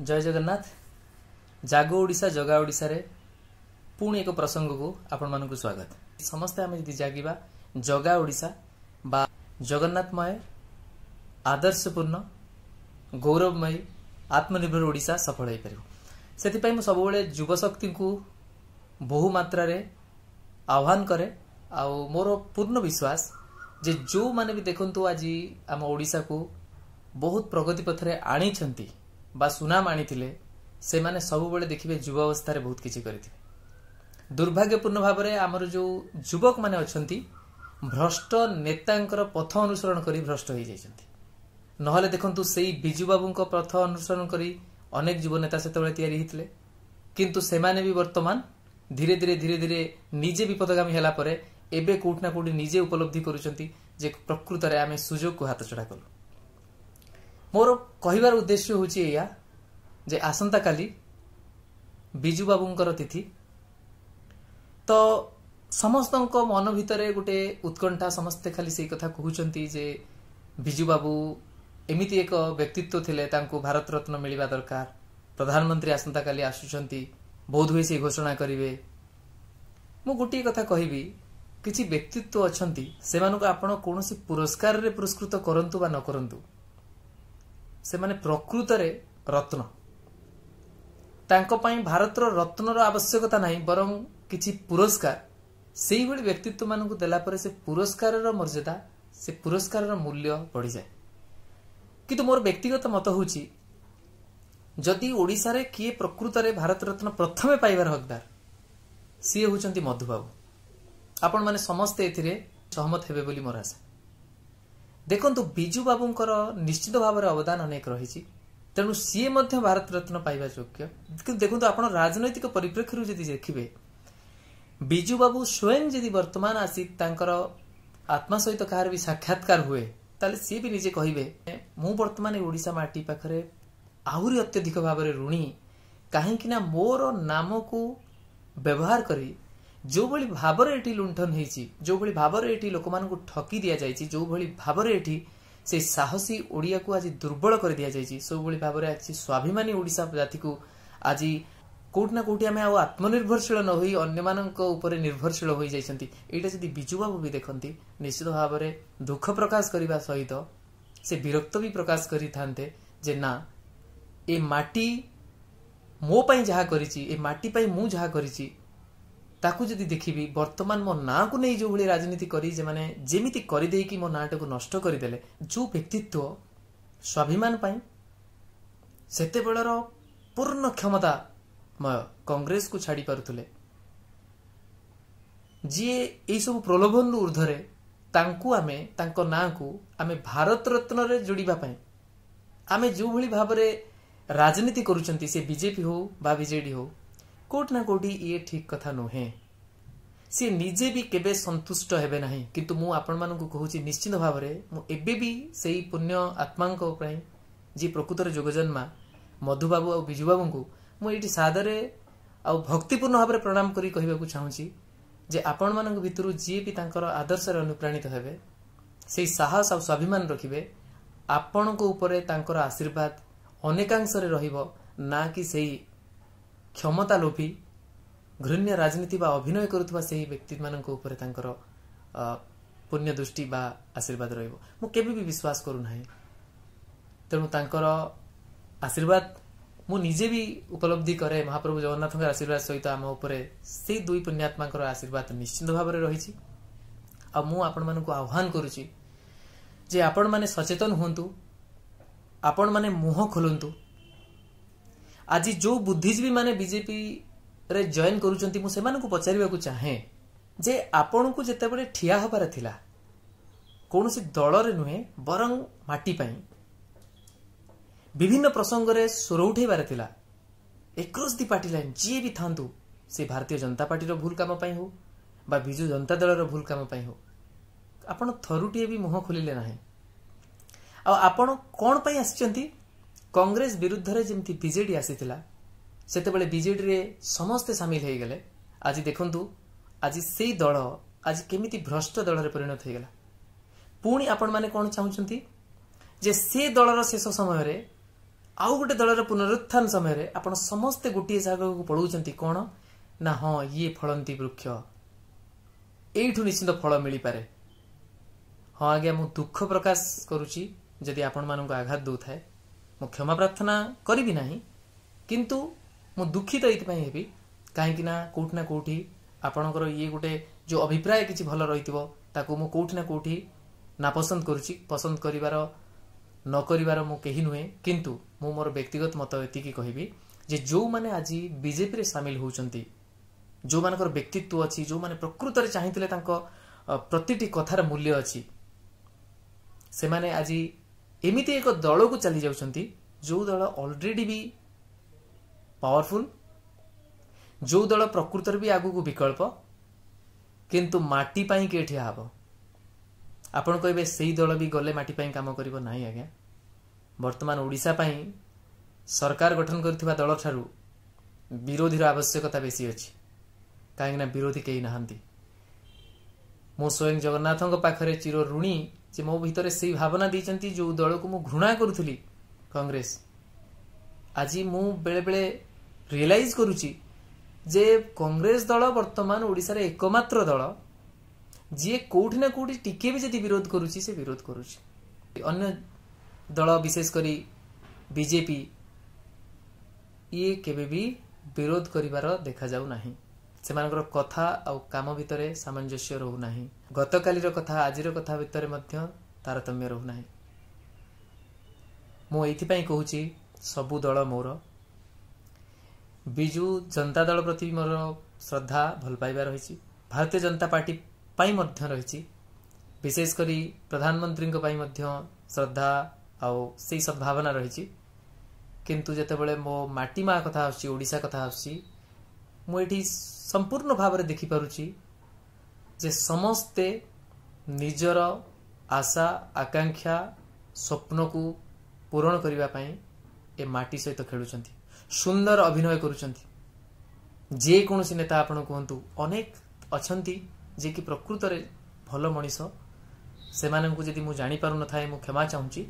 ଜୟ ଜଗନ୍ନାଥ ଜାଗ ଓଡ଼ିଶା ଜଗା ଓଡ଼ିଶାରେ ପୁଣି ଏକ ପ୍ରସଙ୍ଗକୁ ଆପଣମାନଙ୍କୁ ସ୍ୱାଗତ ସମସ୍ତେ ଆମେ ଯଦି ଜାଗିବା ଜଗା ଓଡ଼ିଶା ବା ଜଗନ୍ନାଥମୟ ଆଦର୍ଶପୂର୍ଣ୍ଣ ଗୌରବମୟୀ ଆତ୍ମନିର୍ଭର ଓଡ଼ିଶା ସଫଳ ହୋଇପାରିବ ସେଥିପାଇଁ ମୁଁ ସବୁବେଳେ ଯୁବଶକ୍ତିଙ୍କୁ ବହୁମାତ୍ରାରେ ଆହ୍ୱାନ କରେ ଆଉ ମୋର ପୂର୍ଣ୍ଣ ବିଶ୍ୱାସ ଯେ ଯେଉଁମାନେ ବି ଦେଖନ୍ତୁ ଆଜି ଆମ ଓଡ଼ିଶାକୁ ବହୁତ ପ୍ରଗତି ପଥରେ ଆଣିଛନ୍ତି ବା ସୁନାମ ଆଣିଥିଲେ ସେମାନେ ସବୁବେଳେ ଦେଖିବେ ଯୁବ ଅବସ୍ଥାରେ ବହୁତ କିଛି କରିଥିବେ ଦୁର୍ଭାଗ୍ୟପୂର୍ଣ୍ଣ ଭାବରେ ଆମର ଯେଉଁ ଯୁବକମାନେ ଅଛନ୍ତି ଭ୍ରଷ୍ଟ ନେତାଙ୍କର ପଥ ଅନୁସରଣ କରି ଭ୍ରଷ୍ଟ ହୋଇଯାଇଛନ୍ତି ନହେଲେ ଦେଖନ୍ତୁ ସେଇ ବିଜୁବାବୁଙ୍କ ପଥ ଅନୁସରଣ କରି ଅନେକ ଯୁବ ନେତା ସେତେବେଳେ ତିଆରି ହୋଇଥିଲେ କିନ୍ତୁ ସେମାନେ ବି ବର୍ତ୍ତମାନ ଧୀରେ ଧୀରେ ଧୀରେ ଧୀରେ ନିଜେ ବିପଦଗାମୀ ହେଲା ପରେ ଏବେ କେଉଁଠି ନା କେଉଁଠି ନିଜେ ଉପଲବ୍ଧି କରୁଛନ୍ତି ଯେ ପ୍ରକୃତରେ ଆମେ ସୁଯୋଗକୁ ହାତଛଡ଼ା କଲୁ ମୋର କହିବାର ଉଦ୍ଦେଶ୍ୟ ହେଉଛି ଏଇଆ ଯେ ଆସନ୍ତାକାଲି ବିଜୁବାବୁଙ୍କର ତିଥି ତ ସମସ୍ତଙ୍କ ମନ ଭିତରେ ଗୋଟେ ଉତ୍କଣ୍ଠା ସମସ୍ତେ ଖାଲି ସେଇ କଥା କହୁଛନ୍ତି ଯେ ବିଜୁବାବୁ ଏମିତି ଏକ ବ୍ୟକ୍ତିତ୍ୱ ଥିଲେ ତାଙ୍କୁ ଭାରତରତ୍ନ ମିଳିବା ଦରକାର ପ୍ରଧାନମନ୍ତ୍ରୀ ଆସନ୍ତାକାଲି ଆସୁଛନ୍ତି ବୋଧ ହୁଏ ସେ ଘୋଷଣା କରିବେ ମୁଁ ଗୋଟିଏ କଥା କହିବି କିଛି ବ୍ୟକ୍ତିତ୍ୱ ଅଛନ୍ତି ସେମାନଙ୍କୁ ଆପଣ କୌଣସି ପୁରସ୍କାରରେ ପୁରସ୍କୃତ କରନ୍ତୁ ବା ନ କରନ୍ତୁ ସେମାନେ ପ୍ରକୃତରେ ରତ୍ନ ତାଙ୍କ ପାଇଁ ଭାରତର ରତ୍ନର ଆବଶ୍ୟକତା ନାହିଁ ବରଂ କିଛି ପୁରସ୍କାର ସେହିଭଳି ବ୍ୟକ୍ତିତ୍ୱମାନଙ୍କୁ ଦେଲା ପରେ ସେ ପୁରସ୍କାରର ମର୍ଯ୍ୟାଦା ସେ ପୁରସ୍କାରର ମୂଲ୍ୟ ବଢ଼ିଯାଏ କିନ୍ତୁ ମୋର ବ୍ୟକ୍ତିଗତ ମତ ହେଉଛି ଯଦି ଓଡ଼ିଶାରେ କିଏ ପ୍ରକୃତରେ ଭାରତରତ୍ନ ପ୍ରଥମେ ପାଇବାର ହକଦାର ସିଏ ହେଉଛନ୍ତି ମଧୁବାବୁ ଆପଣମାନେ ସମସ୍ତେ ଏଥିରେ ସହମତ ହେବେ ବୋଲି ମୋର ଆଶା ଦେଖନ୍ତୁ ବିଜୁ ବାବୁଙ୍କର ନିଶ୍ଚିତ ଭାବରେ ଅବଦାନ ଅନେକ ରହିଛି ତେଣୁ ସିଏ ମଧ୍ୟ ଭାରତ ରତ୍ନ ପାଇବା ଯୋଗ୍ୟ କିନ୍ତୁ ଦେଖନ୍ତୁ ଆପଣ ରାଜନୈତିକ ପରିପ୍ରେକ୍ଷୀରୁ ଯଦି ଦେଖିବେ ବିଜୁ ବାବୁ ସ୍ୱୟଂ ଯଦି ବର୍ତ୍ତମାନ ଆସି ତାଙ୍କର ଆତ୍ମା ସହିତ କାହାର ବି ସାକ୍ଷାତକାର ହୁଏ ତାହେଲେ ସିଏ ବି ନିଜେ କହିବେ ମୁଁ ବର୍ତ୍ତମାନ ଓଡ଼ିଶା ମାଟି ପାଖରେ ଆହୁରି ଅତ୍ୟଧିକ ଭାବରେ ଋଣୀ କାହିଁକି ନା ମୋର ନାମକୁ ବ୍ୟବହାର କରି ଯେଉଁଭଳି ଭାବରେ ଏଠି ଲୁଣ୍ଠନ ହେଇଛି ଯେଉଁଭଳି ଭାବରେ ଏଠି ଲୋକମାନଙ୍କୁ ଠକି ଦିଆଯାଇଛି ଯେଉଁଭଳି ଭାବରେ ଏଠି ସେ ସାହସୀ ଓଡ଼ିଆକୁ ଆଜି ଦୁର୍ବଳ କରି ଦିଆଯାଇଛି ସବୁଭଳି ଭାବରେ ଆଜି ସ୍ୱାଭିମାନୀ ଓଡ଼ିଶା ଜାତିକୁ ଆଜି କୋଉଠି ନା କୋଉଠି ଆମେ ଆଉ ଆତ୍ମନିର୍ଭରଶୀଳ ନ ହୋଇ ଅନ୍ୟମାନଙ୍କ ଉପରେ ନିର୍ଭରଶୀଳ ହୋଇଯାଇଛନ୍ତି ଏଇଟା ଯଦି ବିଜୁବାବୁ ବି ଦେଖନ୍ତି ନିଶ୍ଚିତ ଭାବରେ ଦୁଃଖ ପ୍ରକାଶ କରିବା ସହିତ ସେ ବିରକ୍ତ ବି ପ୍ରକାଶ କରିଥାନ୍ତେ ଯେ ନା ଏ ମାଟି ମୋ ପାଇଁ ଯାହା କରିଛି ଏ ମାଟି ପାଇଁ ମୁଁ ଯାହା କରିଛି ତାକୁ ଯଦି ଦେଖିବି ବର୍ତ୍ତମାନ ମୋ ନାଁକୁ ନେଇ ଯେଉଁଭଳି ରାଜନୀତି କରି ସେମାନେ ଯେମିତି କରିଦେଇକି ମୋ ନାଁଟାକୁ ନଷ୍ଟ କରିଦେଲେ ଯେଉଁ ବ୍ୟକ୍ତିତ୍ୱ ସ୍ୱାଭିମାନ ପାଇଁ ସେତେବେଳର ପୂର୍ଣ୍ଣ କ୍ଷମତାମୟ କଂଗ୍ରେସକୁ ଛାଡ଼ି ପାରୁଥିଲେ ଯିଏ ଏହିସବୁ ପ୍ରଲୋଭନରୁ ଉର୍ଦ୍ଧ୍ୱରେ ତାଙ୍କୁ ଆମେ ତାଙ୍କ ନାଁକୁ ଆମେ ଭାରତ ରତ୍ନରେ ଯୋଡ଼ିବା ପାଇଁ ଆମେ ଯେଉଁଭଳି ଭାବରେ ରାଜନୀତି କରୁଛନ୍ତି ସେ ବିଜେପି ହେଉ ବା ବିଜେଡ଼ି ହେଉ କୋଟି ନା କୋଟି ଇଏ ଠିକ କଥା ନୁହେଁ ସିଏ ନିଜେ ବି କେବେ ସନ୍ତୁଷ୍ଟ ହେବେ ନାହିଁ କିନ୍ତୁ ମୁଁ ଆପଣମାନଙ୍କୁ କହୁଛି ନିଶ୍ଚିନ୍ତ ଭାବରେ ମୁଁ ଏବେ ବି ସେଇ ପୁଣ୍ୟ ଆତ୍ମାଙ୍କ ପାଇଁ ଯିଏ ପ୍ରକୃତରେ ଯୋଗ ଜନ୍ମା ମଧୁବାବୁ ଆଉ ବିଜୁବାବୁଙ୍କୁ ମୁଁ ଏଇଠି ସାଦରେ ଆଉ ଭକ୍ତିପୂର୍ଣ୍ଣ ଭାବରେ ପ୍ରଣାମ କରି କହିବାକୁ ଚାହୁଁଛି ଯେ ଆପଣମାନଙ୍କ ଭିତରୁ ଯିଏ ବି ତାଙ୍କର ଆଦର୍ଶରେ ଅନୁପ୍ରାଣିତ ହେବେ ସେଇ ସାହସ ଆଉ ସ୍ୱାଭିମାନ ରଖିବେ ଆପଣଙ୍କ ଉପରେ ତାଙ୍କର ଆଶୀର୍ବାଦ ଅନେକାଂଶରେ ରହିବ ନା କି ସେଇ କ୍ଷମତା ଲୋଭୀ ଘୃଣ୍ୟ ରାଜନୀତି ବା ଅଭିନୟ କରୁଥିବା ସେହି ବ୍ୟକ୍ତିମାନଙ୍କ ଉପରେ ତାଙ୍କର ପୁଣ୍ୟ ଦୃଷ୍ଟି ବା ଆଶୀର୍ବାଦ ରହିବ ମୁଁ କେବେ ବି ବିଶ୍ୱାସ କରୁନାହିଁ ତେଣୁ ତାଙ୍କର ଆଶୀର୍ବାଦ ମୁଁ ନିଜେ ବି ଉପଲବ୍ଧି କରେ ମହାପ୍ରଭୁ ଜଗନ୍ନାଥଙ୍କ ଆଶୀର୍ବାଦ ସହିତ ଆମ ଉପରେ ସେଇ ଦୁଇ ପୁଣ୍ୟାତ୍ମାଙ୍କର ଆଶୀର୍ବାଦ ନିଶ୍ଚିନ୍ତ ଭାବରେ ରହିଛି ଆଉ ମୁଁ ଆପଣମାନଙ୍କୁ ଆହ୍ୱାନ କରୁଛି ଯେ ଆପଣମାନେ ସଚେତନ ହୁଅନ୍ତୁ ଆପଣମାନେ ମୁହଁ ଖୋଲନ୍ତୁ ଆଜି ଯେଉଁ ବୁଦ୍ଧିଜୀବୀମାନେ ବିଜେପିରେ ଜଏନ୍ କରୁଛନ୍ତି ମୁଁ ସେମାନଙ୍କୁ ପଚାରିବାକୁ ଚାହେଁ ଯେ ଆପଣଙ୍କୁ ଯେତେବେଳେ ଠିଆ ହେବାର ଥିଲା କୌଣସି ଦଳରେ ନୁହେଁ ବରଂ ମାଟି ପାଇଁ ବିଭିନ୍ନ ପ୍ରସଙ୍ଗରେ ସ୍ୱର ଉଠାଇବାର ଥିଲା ଏକ୍ରସ୍ ଦି ପାର୍ଟି ଲାଇନ୍ ଯିଏ ବି ଥାନ୍ତୁ ସେ ଭାରତୀୟ ଜନତା ପାର୍ଟିର ଭୁଲ କାମ ପାଇଁ ହେଉ ବା ବିଜୁ ଜନତା ଦଳର ଭୁଲ କାମ ପାଇଁ ହେଉ ଆପଣ ଥରୁଟିଏ ବି ମୁହଁ ଖୋଲିଲେ ନାହିଁ ଆଉ ଆପଣ କ'ଣ ପାଇଁ ଆସିଛନ୍ତି କଂଗ୍ରେସ ବିରୁଦ୍ଧରେ ଯେମିତି ବିଜେଡି ଆସିଥିଲା ସେତେବେଳେ ବିଜେଡିରେ ସମସ୍ତେ ସାମିଲ ହୋଇଗଲେ ଆଜି ଦେଖନ୍ତୁ ଆଜି ସେଇ ଦଳ ଆଜି କେମିତି ଭ୍ରଷ୍ଟ ଦଳରେ ପରିଣତ ହୋଇଗଲା ପୁଣି ଆପଣମାନେ କ'ଣ ଚାହୁଁଛନ୍ତି ଯେ ସେ ଦଳର ଶେଷ ସମୟରେ ଆଉ ଗୋଟେ ଦଳର ପୁନରୁତ୍ଥାନ ସମୟରେ ଆପଣ ସମସ୍ତେ ଗୋଟିଏ ଜାଗାକୁ ପଳାଉଛନ୍ତି କ'ଣ ନା ହଁ ଇଏ ଫଳନ୍ତି ବୃକ୍ଷ ଏଇଠୁ ନିଶ୍ଚିନ୍ତ ଫଳ ମିଳିପାରେ ହଁ ଆଜ୍ଞା ମୁଁ ଦୁଃଖ ପ୍ରକାଶ କରୁଛି ଯଦି ଆପଣମାନଙ୍କୁ ଆଘାତ ଦେଉଥାଏ ମୁଁ କ୍ଷମା ପ୍ରାର୍ଥନା କରିବି ନାହିଁ କିନ୍ତୁ ମୁଁ ଦୁଃଖିତ ଏଇଥିପାଇଁ ହେବି କାହିଁକି ନା କେଉଁଠି ନା କେଉଁଠି ଆପଣଙ୍କର ଇଏ ଗୋଟେ ଯେଉଁ ଅଭିପ୍ରାୟ କିଛି ଭଲ ରହିଥିବ ତାକୁ ମୁଁ କେଉଁଠି ନା କେଉଁଠି ନାପସନ୍ଦ କରୁଛି ପସନ୍ଦ କରିବାର ନ କରିବାର ମୁଁ କେହି ନୁହେଁ କିନ୍ତୁ ମୁଁ ମୋର ବ୍ୟକ୍ତିଗତ ମତ ଏତିକି କହିବି ଯେ ଯେଉଁମାନେ ଆଜି ବିଜେପିରେ ସାମିଲ ହେଉଛନ୍ତି ଯେଉଁମାନଙ୍କର ବ୍ୟକ୍ତିତ୍ୱ ଅଛି ଯେଉଁମାନେ ପ୍ରକୃତରେ ଚାହିଁଥିଲେ ତାଙ୍କ ପ୍ରତିଟି କଥାର ମୂଲ୍ୟ ଅଛି ସେମାନେ ଆଜି ଏମିତି ଏକ ଦଳକୁ ଚାଲିଯାଉଛନ୍ତି ଯେଉଁ ଦଳ ଅଲରେଡ଼ି ବି ପାୱାରଫୁଲ୍ ଯେଉଁ ଦଳ ପ୍ରକୃତରେ ବି ଆଗକୁ ବିକଳ୍ପ କିନ୍ତୁ ମାଟି ପାଇଁ କିଏ ଠିଆ ହେବ ଆପଣ କହିବେ ସେଇ ଦଳ ବି ଗଲେ ମାଟି ପାଇଁ କାମ କରିବ ନାହିଁ ଆଜ୍ଞା ବର୍ତ୍ତମାନ ଓଡ଼ିଶା ପାଇଁ ସରକାର ଗଠନ କରିଥିବା ଦଳଠାରୁ ବିରୋଧୀର ଆବଶ୍ୟକତା ବେଶୀ ଅଛି କାହିଁକିନା ବିରୋଧୀ କେହି ନାହାନ୍ତି ମୁଁ ସ୍ୱୟଂ ଜଗନ୍ନାଥଙ୍କ ପାଖରେ ଚିର ଋଣୀ ଯେ ମୋ ଭିତରେ ସେଇ ଭାବନା ଦେଇଛନ୍ତି ଯେଉଁ ଦଳକୁ ମୁଁ ଘୃଣା କରୁଥିଲି କଂଗ୍ରେସ ଆଜି ମୁଁ ବେଳେବେଳେ ରିଏଲାଇଜ୍ କରୁଛି ଯେ କଂଗ୍ରେସ ଦଳ ବର୍ତ୍ତମାନ ଓଡ଼ିଶାରେ ଏକମାତ୍ର ଦଳ ଯିଏ କେଉଁଠି ନା କେଉଁଠି ଟିକେ ବି ଯଦି ବିରୋଧ କରୁଛି ସେ ବିରୋଧ କରୁଛି ଅନ୍ୟ ଦଳ ବିଶେଷ କରି ବିଜେପି ଇଏ କେବେ ବି ବିରୋଧ କରିବାର ଦେଖାଯାଉ ନାହିଁ ସେମାନଙ୍କର କଥା ଆଉ କାମ ଭିତରେ ସାମଞ୍ଜସ୍ୟ ରହୁନାହିଁ ଗତକାଲିର କଥା ଆଜିର କଥା ଭିତରେ ମଧ୍ୟ ତାରତମ୍ୟ ରହୁନାହିଁ ମୁଁ ଏଇଥିପାଇଁ କହୁଛି ସବୁ ଦଳ ମୋର ବିଜୁ ଜନତା ଦଳ ପ୍ରତି ମୋର ଶ୍ରଦ୍ଧା ଭଲ ପାଇବା ରହିଛି ଭାରତୀୟ ଜନତା ପାର୍ଟି ପାଇଁ ମଧ୍ୟ ରହିଛି ବିଶେଷ କରି ପ୍ରଧାନମନ୍ତ୍ରୀଙ୍କ ପାଇଁ ମଧ୍ୟ ଶ୍ରଦ୍ଧା ଆଉ ସେଇ ସଦ୍ଭାବନା ରହିଛି କିନ୍ତୁ ଯେତେବେଳେ ମୋ ମାଟି ମାଟିମା କଥା ଆସୁଛି ଓଡ଼ିଶା କଥା ଆସୁଛି ମୁଁ ଏଠି ସମ୍ପୂର୍ଣ୍ଣ ଭାବରେ ଦେଖିପାରୁଛି ଯେ ସମସ୍ତେ ନିଜର ଆଶା ଆକାଂକ୍ଷା ସ୍ୱପ୍ନକୁ ପୂରଣ କରିବା ପାଇଁ ଏ ମାଟି ସହିତ ଖେଳୁଛନ୍ତି ସୁନ୍ଦର ଅଭିନୟ କରୁଛନ୍ତି ଯେକୌଣସି ନେତା ଆପଣ କୁହନ୍ତୁ ଅନେକ ଅଛନ୍ତି ଯିଏକି ପ୍ରକୃତରେ ଭଲ ମଣିଷ ସେମାନଙ୍କୁ ଯଦି ମୁଁ ଜାଣିପାରୁନଥାଏ ମୁଁ କ୍ଷମା ଚାହୁଁଛି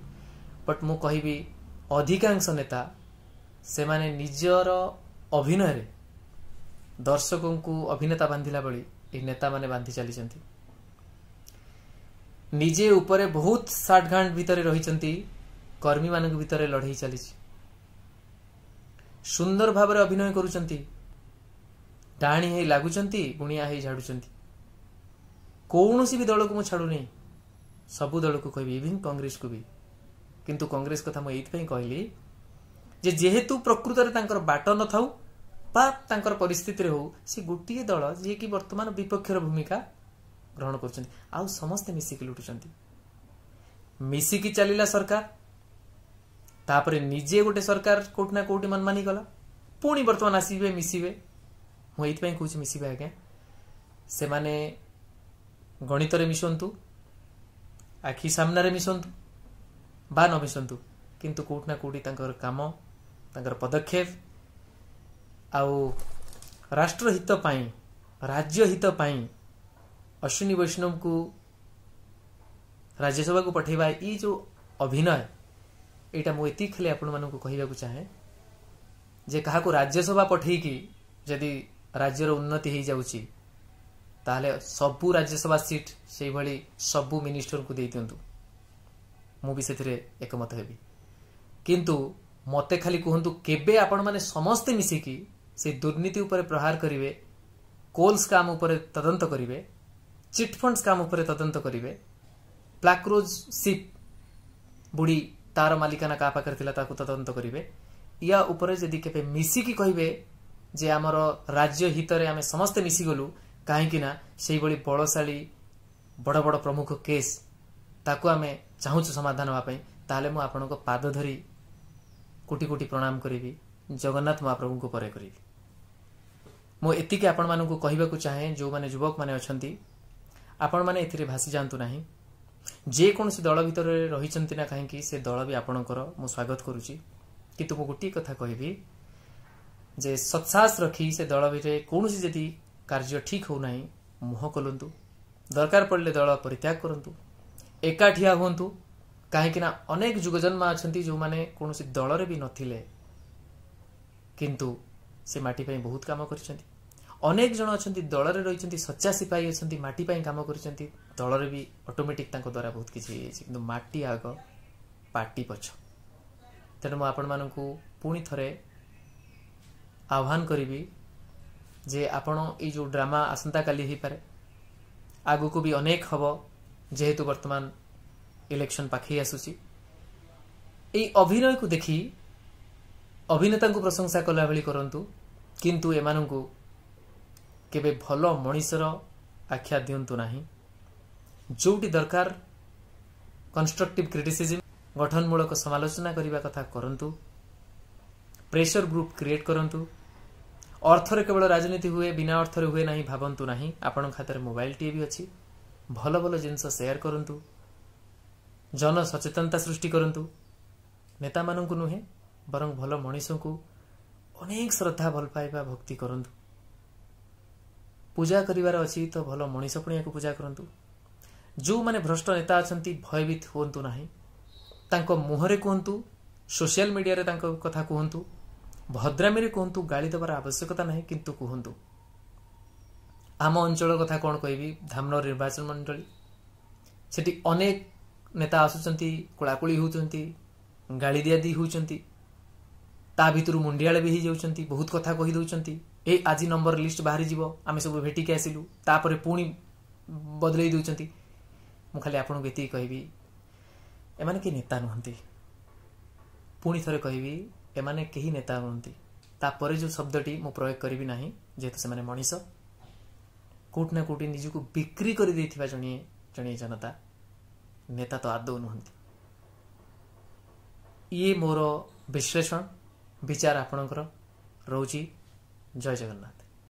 ବଟ୍ ମୁଁ କହିବି ଅଧିକାଂଶ ନେତା ସେମାନେ ନିଜର ଅଭିନୟରେ ଦର୍ଶକଙ୍କୁ ଅଭିନେତା ବାନ୍ଧିଲା ଭଳି ଏହି ନେତାମାନେ ବାନ୍ଧି ଚାଲିଛନ୍ତି ନିଜେ ଉପରେ ବହୁତ ଘାଣ୍ଟ ଭିତରେ ରହିଛନ୍ତି କର୍ମୀମାନଙ୍କ ଭିତରେ ଲଢ଼େଇ ଚାଲିଛି ସୁନ୍ଦର ଭାବରେ ଅଭିନୟ କରୁଛନ୍ତି ଡାହାଣୀ ହେଇ ଲାଗୁଛନ୍ତି ଗୁଣିଆ ହେଇ ଝାଡୁଛନ୍ତି କୌଣସି ବି ଦଳକୁ ମୁଁ ଛାଡ଼ୁନି ସବୁ ଦଳକୁ କହିବି ଇଭିନ୍ କଂଗ୍ରେସକୁ ବି କିନ୍ତୁ କଂଗ୍ରେସ କଥା ମୁଁ ଏଇଥିପାଇଁ କହିଲି ଯେ ଯେହେତୁ ପ୍ରକୃତରେ ତାଙ୍କର ବାଟ ନଥାଉ ବା ତାଙ୍କର ପରିସ୍ଥିତିରେ ହଉ ସେ ଗୋଟିଏ ଦଳ ଯିଏକି ବର୍ତ୍ତମାନ ବିପକ୍ଷର ଭୂମିକା ଗ୍ରହଣ କରୁଛନ୍ତି ଆଉ ସମସ୍ତେ ମିଶିକି ଲୁଟୁଛନ୍ତି ମିଶିକି ଚାଲିଲା ସରକାର ତାପରେ ନିଜେ ଗୋଟେ ସରକାର କୋଉଠି ନା କୋଉଠି ମନମାନି ଗଲା ପୁଣି ବର୍ତ୍ତମାନ ଆସିବେ ମିଶିବେ ମୁଁ ଏଇଥିପାଇଁ କହୁଛି ମିଶିବେ ଆଜ୍ଞା ସେମାନେ ଗଣିତରେ ମିଶନ୍ତୁ ଆଖି ସାମ୍ନାରେ ମିଶନ୍ତୁ ବା ନ ମିଶନ୍ତୁ କିନ୍ତୁ କୋଉଠି ନା କୋଉଠି ତାଙ୍କର କାମ ତାଙ୍କର ପଦକ୍ଷେପ ଆଉ ରାଷ୍ଟ୍ର ହିତ ପାଇଁ ରାଜ୍ୟ ହିତ ପାଇଁ ଅଶ୍ୱିନୀ ବୈଷ୍ଣବଙ୍କୁ ରାଜ୍ୟସଭାକୁ ପଠାଇବା ଏଇ ଯେଉଁ ଅଭିନୟ ଏଇଟା ମୁଁ ଏତିକି ଖାଲି ଆପଣମାନଙ୍କୁ କହିବାକୁ ଚାହେଁ ଯେ କାହାକୁ ରାଜ୍ୟସଭା ପଠାଇକି ଯଦି ରାଜ୍ୟର ଉନ୍ନତି ହେଇଯାଉଛି ତାହେଲେ ସବୁ ରାଜ୍ୟସଭା ସିଟ୍ ସେଇଭଳି ସବୁ ମିନିଷ୍ଟରଙ୍କୁ ଦେଇଦିଅନ୍ତୁ ମୁଁ ବି ସେଥିରେ ଏକମତ ହେବି କିନ୍ତୁ ମୋତେ ଖାଲି କୁହନ୍ତୁ କେବେ ଆପଣମାନେ ସମସ୍ତେ ମିଶିକି ସେ ଦୁର୍ନୀତି ଉପରେ ପ୍ରହାର କରିବେ କୋଲ୍ ସ୍କାମ୍ ଉପରେ ତଦନ୍ତ କରିବେ ଚିଟ୍ଫଣ୍ଡ ସ୍କାମ୍ ଉପରେ ତଦନ୍ତ କରିବେ ପ୍ଲାକ୍ରୋଜ୍ ସିପ୍ ବୁଢ଼ୀ ତାର ମାଲିକାନା କାହା ପାଖରେ ଥିଲା ତାକୁ ତଦନ୍ତ କରିବେ ୟା ଉପରେ ଯଦି କେବେ ମିଶିକି କହିବେ ଯେ ଆମର ରାଜ୍ୟ ହିତରେ ଆମେ ସମସ୍ତେ ମିଶିଗଲୁ କାହିଁକିନା ସେହିଭଳି ବଳଶାଳୀ ବଡ଼ ବଡ଼ ପ୍ରମୁଖ କେସ୍ ତାକୁ ଆମେ ଚାହୁଁଛୁ ସମାଧାନ ହେବା ପାଇଁ ତାହେଲେ ମୁଁ ଆପଣଙ୍କ ପାଦ ଧରି କୋଟି କୋଟି ପ୍ରଣାମ କରିବି ଜଗନ୍ନାଥ ମହାପ୍ରଭୁଙ୍କୁ ପରେ କରିବି ମୁଁ ଏତିକି ଆପଣମାନଙ୍କୁ କହିବାକୁ ଚାହେଁ ଯେଉଁମାନେ ଯୁବକମାନେ ଅଛନ୍ତି ଆପଣମାନେ ଏଥିରେ ଭାସି ଯାଆନ୍ତୁ ନାହିଁ ଯେକୌଣସି ଦଳ ଭିତରେ ରହିଛନ୍ତି ନା କାହିଁକି ସେ ଦଳ ବି ଆପଣଙ୍କର ମୁଁ ସ୍ୱାଗତ କରୁଛି କିନ୍ତୁ ମୁଁ ଗୋଟିଏ କଥା କହିବି ଯେ ସତ୍ସାହସ ରଖି ସେ ଦଳ ବିରେ କୌଣସି ଯଦି କାର୍ଯ୍ୟ ଠିକ୍ ହେଉନାହିଁ ମୁହଁ ଖୋଲନ୍ତୁ ଦରକାର ପଡ଼ିଲେ ଦଳ ପରିତ୍ୟାଗ କରନ୍ତୁ ଏକାଠିଆ ହୁଅନ୍ତୁ କାହିଁକିନା ଅନେକ ଯୁଗଜନ୍ମା ଅଛନ୍ତି ଯେଉଁମାନେ କୌଣସି ଦଳରେ ବି ନଥିଲେ କିନ୍ତୁ ସେ ମାଟି ପାଇଁ ବହୁତ କାମ କରିଛନ୍ତି ଅନେକ ଜଣ ଅଛନ୍ତି ଦଳରେ ରହିଛନ୍ତି ସଚ୍ଚା ସିପାହୀ ଅଛନ୍ତି ମାଟି ପାଇଁ କାମ କରିଛନ୍ତି ଦଳରେ ବି ଅଟୋମେଟିକ୍ ତାଙ୍କ ଦ୍ୱାରା ବହୁତ କିଛି ହେଇଯାଇଛି କିନ୍ତୁ ମାଟି ଆଗ ପାଟି ପଛ ତେଣୁ ମୁଁ ଆପଣମାନଙ୍କୁ ପୁଣି ଥରେ ଆହ୍ୱାନ କରିବି ଯେ ଆପଣ ଏଇ ଯେଉଁ ଡ୍ରାମା ଆସନ୍ତାକାଲି ହେଇପାରେ ଆଗକୁ ବି ଅନେକ ହେବ ଯେହେତୁ ବର୍ତ୍ତମାନ ଇଲେକ୍ସନ୍ ପାଖେଇ ଆସୁଛି এই ଅଭିନୟକୁ ଦେଖି ଅଭିନେତାଙ୍କୁ ପ୍ରଶଂସା କଲା ଭଳି କରନ୍ତୁ କିନ୍ତୁ ଏମାନଙ୍କୁ କେବେ ଭଲ ମଣିଷର ଆଖ୍ୟା ଦିଅନ୍ତୁ ନାହିଁ ଯେଉଁଠି ଦରକାର କନଷ୍ଟ୍ରକ୍ଟିଭ୍ କ୍ରିଟିସିଜିମ୍ ଗଠନମୂଳକ ସମାଲୋଚନା କରିବା କଥା କରନ୍ତୁ ପ୍ରେସର ଗ୍ରୁପ୍ କ୍ରିଏଟ୍ କରନ୍ତୁ ଅର୍ଥରେ କେବଳ ରାଜନୀତି ହୁଏ ବିନା ଅର୍ଥରେ ହୁଏ ନାହିଁ ଭାବନ୍ତୁ ନାହିଁ ଆପଣଙ୍କ ହାତରେ ମୋବାଇଲଟିଏ ବି ଅଛି ଭଲ ଭଲ ଜିନିଷ ସେୟାର କରନ୍ତୁ ଜନସଚେତନତା ସୃଷ୍ଟି କରନ୍ତୁ ନେତାମାନଙ୍କୁ ନୁହେଁ ବରଂ ଭଲ ମଣିଷଙ୍କୁ ଅନେକ ଶ୍ରଦ୍ଧା ଭଲ ପାଇବା ଭକ୍ତି କରନ୍ତୁ ପୂଜା କରିବାର ଅଛି ତ ଭଲ ମଣିଷ ପୁଣି ଏହାକୁ ପୂଜା କରନ୍ତୁ ଯେଉଁମାନେ ଭ୍ରଷ୍ଟ ନେତା ଅଛନ୍ତି ଭୟଭୀତ ହୁଅନ୍ତୁ ନାହିଁ ତାଙ୍କ ମୁହଁରେ କୁହନ୍ତୁ ସୋସିଆଲ ମିଡ଼ିଆରେ ତାଙ୍କ କଥା କୁହନ୍ତୁ ଭଦ୍ରାମୀରେ କୁହନ୍ତୁ ଗାଳି ଦେବାର ଆବଶ୍ୟକତା ନାହିଁ କିନ୍ତୁ କୁହନ୍ତୁ ଆମ ଅଞ୍ଚଳ କଥା କ'ଣ କହିବି ଧାମନଗର ନିର୍ବାଚନ ମଣ୍ଡଳୀ ସେଠି ଅନେକ ନେତା ଆସୁଛନ୍ତି କୋଳାକୁଳି ହେଉଛନ୍ତି ଗାଳି ଦିଆଦି ହେଉଛନ୍ତି ତା ଭିତରୁ ମୁଣ୍ଡିଆଳେ ବି ହେଇଯାଉଛନ୍ତି ବହୁତ କଥା କହିଦେଉଛନ୍ତି ଏ ଆଜି ନମ୍ବର ଲିଷ୍ଟ ବାହାରିଯିବ ଆମେ ସବୁ ଭେଟିକି ଆସିଲୁ ତାପରେ ପୁଣି ବଦଳେଇ ଦେଉଛନ୍ତି ମୁଁ ଖାଲି ଆପଣଙ୍କୁ ଏତିକି କହିବି ଏମାନେ କେହି ନେତା ନୁହନ୍ତି ପୁଣି ଥରେ କହିବି ଏମାନେ କେହି ନେତା ନୁହନ୍ତି ତାପରେ ଯେଉଁ ଶବ୍ଦଟି ମୁଁ ପ୍ରୟୋଗ କରିବି ନାହିଁ ଯେହେତୁ ସେମାନେ ମଣିଷ କେଉଁଠି ନା କେଉଁଠି ନିଜକୁ ବିକ୍ରି କରିଦେଇଥିବା ଜଣେ ଜଣେ ଜନତା ନେତା ତ ଆଦୌ ନୁହନ୍ତି ଇଏ ମୋର ବିଶ୍ଳେଷଣ ବିଚାର ଆପଣଙ୍କର ରହୁଛି ଜୟ ଜଗନ୍ନାଥ